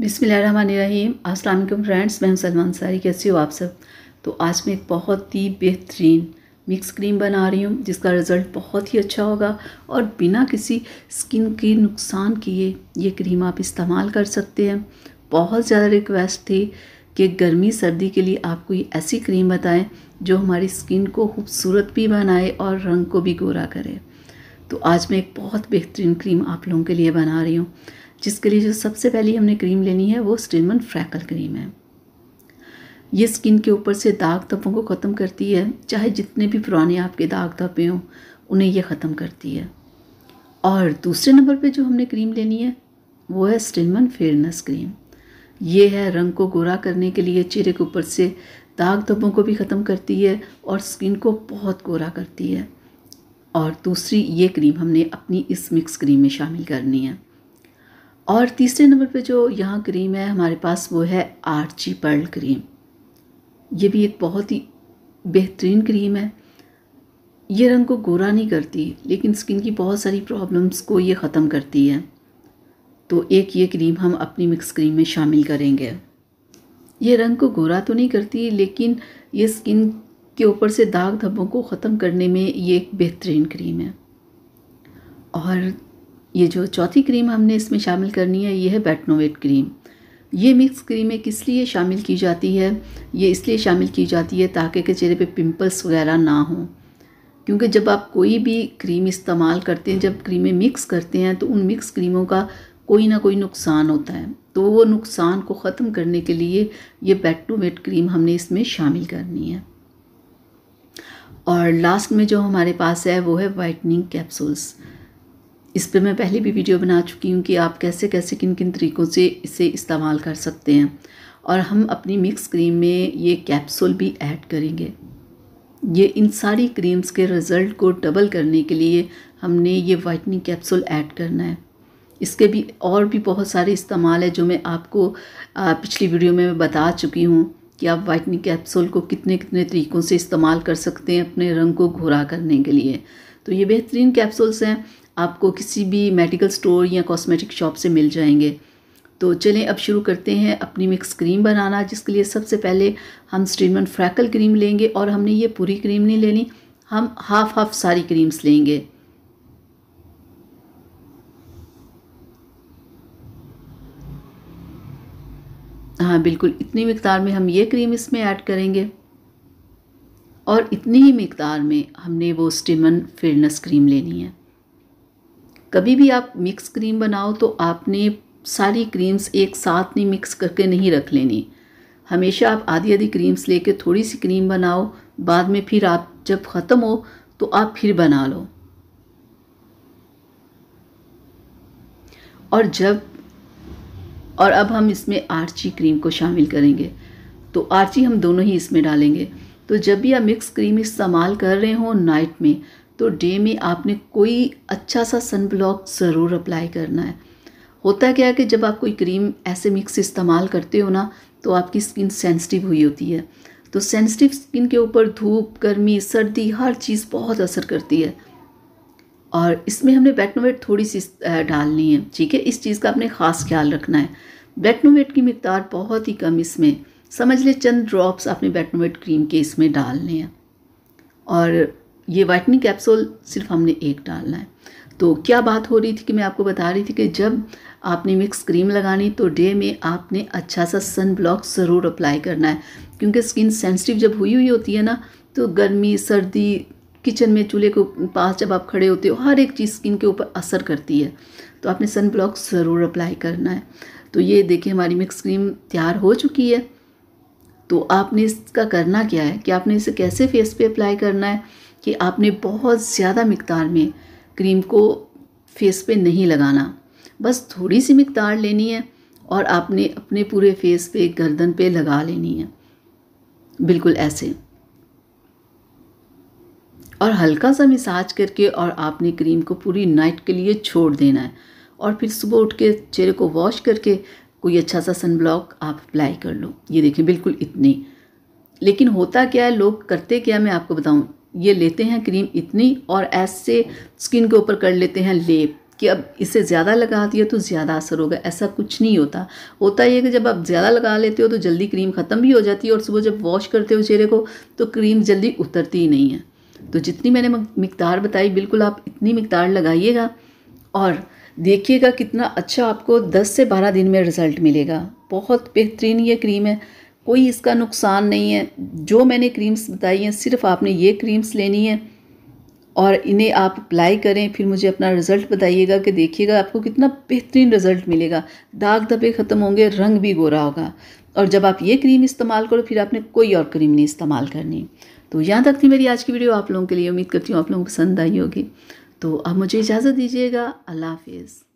बिसमिल रहीम friends मैं हूं सलमान सारी कैसी हो आप सब तो आज मैं एक बहुत ही बेहतरीन मिक्स क्रीम बना रही हूँ जिसका रिज़ल्ट बहुत ही अच्छा होगा और बिना किसी स्किन के नुकसान किए ये क्रीम आप इस्तेमाल कर सकते हैं बहुत ज़्यादा रिक्वेस्ट थी कि गर्मी सर्दी के लिए आप कोई ऐसी क्रीम बताएं जो हमारी स्किन को खूबसूरत भी बनाए और रंग को भी गोरा करे तो आज मैं एक बहुत बेहतरीन क्रीम आप लोगों के लिए बना रही हूँ जिसके लिए जो सबसे पहली हमने क्रीम लेनी है वो स्ट्रीमन फ्रैकल क्रीम है ये स्किन के ऊपर से दाग धब्बों को ख़त्म करती है चाहे जितने भी पुराने आपके दाग धब्बे हों उन्हें यह ख़त्म करती है और दूसरे नंबर पे जो हमने क्रीम लेनी है वो है स्टिलमन फेयरनेस क्रीम ये है रंग को गोरा करने के लिए चेहरे के ऊपर से दाग धब्बों को भी ख़त्म करती है और स्किन को बहुत गोरा करती है और दूसरी ये क्रीम हमने अपनी इस मिक्स क्रीम में शामिल करनी है और तीसरे नंबर पे जो यहाँ क्रीम है हमारे पास वो है आर्ची पर्ल क्रीम ये भी एक बहुत ही बेहतरीन क्रीम है ये रंग को गोरा नहीं करती लेकिन स्किन की बहुत सारी प्रॉब्लम्स को ये ख़त्म करती है तो एक ये क्रीम हम अपनी मिक्स क्रीम में शामिल करेंगे ये रंग को गोरा तो नहीं करती लेकिन ये स्किन के ऊपर से दाग धब्बों को ख़त्म करने में ये एक बेहतरीन क्रीम है और ये जो चौथी क्रीम हमने इसमें शामिल करनी है ये है बैटनोवेट क्रीम ये मिक्स क्रीमें किस लिए शामिल की जाती है ये इसलिए शामिल की जाती है ताकि के चेहरे पे पिंपल्स वगैरह ना हों क्योंकि जब आप कोई भी क्रीम इस्तेमाल करते हैं जब क्रीमें मिक्स करते हैं तो उन मिक्स क्रीमों का कोई ना कोई नुकसान होता है तो वो नुकसान को ख़त्म करने के लिए ये बेड टू बेड क्रीम हमने इसमें शामिल करनी है और लास्ट में जो हमारे पास है वो है वाइटनिंग कैप्सूल्स इस पे मैं पहले भी वीडियो बना चुकी हूँ कि आप कैसे कैसे किन किन तरीक़ों से इसे इस्तेमाल कर सकते हैं और हम अपनी मिक्स क्रीम में ये कैप्सूल भी ऐड करेंगे ये इन सारी क्रीम्स के रिज़ल्ट को डबल करने के लिए हमने ये वाइटनिंग कैप्सूल ऐड करना है इसके भी और भी बहुत सारे इस्तेमाल है जो मैं आपको पिछली वीडियो में बता चुकी हूँ कि आप वाइटनिंग कैप्सूल को कितने कितने तरीक़ों से इस्तेमाल कर सकते हैं अपने रंग को घोरा करने के लिए तो ये बेहतरीन कैप्सूल्स हैं आपको किसी भी मेडिकल स्टोर या कॉस्मेटिक शॉप से मिल जाएंगे तो चलें अब शुरू करते हैं अपनी मिक्स क्रीम बनाना जिसके लिए सबसे पहले हम स्टीमन फ्रैकल क्रीम लेंगे और हमने ये पूरी क्रीम नहीं लेनी हम हाफ हाफ सारी क्रीम्स लेंगे हाँ बिल्कुल इतनी मकदार में हम ये क्रीम इसमें ऐड करेंगे और इतनी ही मकदार में हमने वो स्टिमन फेयरनेस क्रीम लेनी है कभी भी आप मिक्स क्रीम बनाओ तो आपने सारी क्रीम्स एक साथ नहीं मिक्स करके नहीं रख लेनी हमेशा आप आधी आधी क्रीम्स लेके थोड़ी सी क्रीम बनाओ बाद में फिर आप जब ख़त्म हो तो आप फिर बना लो और जब और अब हम इसमें आर्ची क्रीम को शामिल करेंगे तो आर्ची हम दोनों ही इसमें डालेंगे तो जब भी आप मिक्स क्रीम इस्तेमाल कर रहे हो नाइट में तो डे में आपने कोई अच्छा सा सन ब्लॉक ज़रूर अप्लाई करना है होता क्या है कि जब आप कोई क्रीम ऐसे मिक्स इस्तेमाल करते हो ना तो आपकी स्किन सेंसिटिव हुई होती है तो सेंसिटिव स्किन के ऊपर धूप गर्मी सर्दी हर चीज़ बहुत असर करती है और इसमें हमने बैटनोवेट थोड़ी सी डालनी है ठीक है इस चीज़ का आपने ख़ास ख्याल रखना है बैटनोवेट की मकदार बहुत ही कम इसमें समझ ले चंद ड्रॉप्स आपने बैटनोवेट क्रीम के इसमें डालने हैं और ये वाइटनिंग कैप्सूल सिर्फ हमने एक डालना है तो क्या बात हो रही थी कि मैं आपको बता रही थी कि जब आपने मिक्स क्रीम लगानी तो डे में आपने अच्छा सा सन ब्लॉक ज़रूर अप्लाई करना है क्योंकि स्किन सेंसिटिव जब हुई हुई होती है ना तो गर्मी सर्दी किचन में चूल्हे के पास जब आप खड़े होते हो हर एक चीज़ स्किन के ऊपर असर करती है तो आपने सन ब्लॉक ज़रूर अप्लाई करना है तो ये देखिए हमारी मिक्स क्रीम तैयार हो चुकी है तो आपने इसका करना क्या है कि आपने इसे कैसे फेस पे अप्लाई करना है कि आपने बहुत ज़्यादा मकदार में क्रीम को फेस पे नहीं लगाना बस थोड़ी सी मकदार लेनी है और आपने अपने पूरे फेस पे गर्दन पे लगा लेनी है बिल्कुल ऐसे और हल्का सा मिसाज करके और आपने क्रीम को पूरी नाइट के लिए छोड़ देना है और फिर सुबह उठ के चेहरे को वॉश करके कोई अच्छा सा सन ब्लॉक आप अप्लाई कर लो ये देखें बिल्कुल इतनी लेकिन होता क्या है लोग करते क्या मैं आपको बताऊं ये लेते हैं क्रीम इतनी और ऐसे स्किन के ऊपर कर लेते हैं लेप कि अब इसे ज़्यादा लगा दिया तो ज़्यादा असर होगा ऐसा कुछ नहीं होता होता ये कि जब आप ज़्यादा लगा लेते हो तो जल्दी क्रीम ख़त्म भी हो जाती है और सुबह जब वॉश करते हो चेहरे को तो क्रीम जल्दी उतरती ही नहीं है तो जितनी मैंने मकदार बताई बिल्कुल आप इतनी मकदार लगाइएगा और देखिएगा कितना अच्छा आपको 10 से 12 दिन में रिज़ल्ट मिलेगा बहुत बेहतरीन ये क्रीम है कोई इसका नुकसान नहीं है जो मैंने क्रीम्स बताई हैं सिर्फ आपने ये क्रीम्स लेनी है और इन्हें आप अप्लाई करें फिर मुझे अपना रिज़ल्ट बताइएगा कि देखिएगा आपको कितना बेहतरीन रिज़ल्ट मिलेगा दाग धब्बे ख़त्म होंगे रंग भी गोरा होगा और जब आप ये क्रीम इस्तेमाल करो फिर आपने कोई और क्रीम नहीं इस्तेमाल करनी तो यहाँ तक थी मेरी आज की वीडियो आप लोगों के लिए उम्मीद करती हूँ आप लोगों को पसंद आई होगी तो आप मुझे इजाज़त दीजिएगा अल्लाह हाफिज़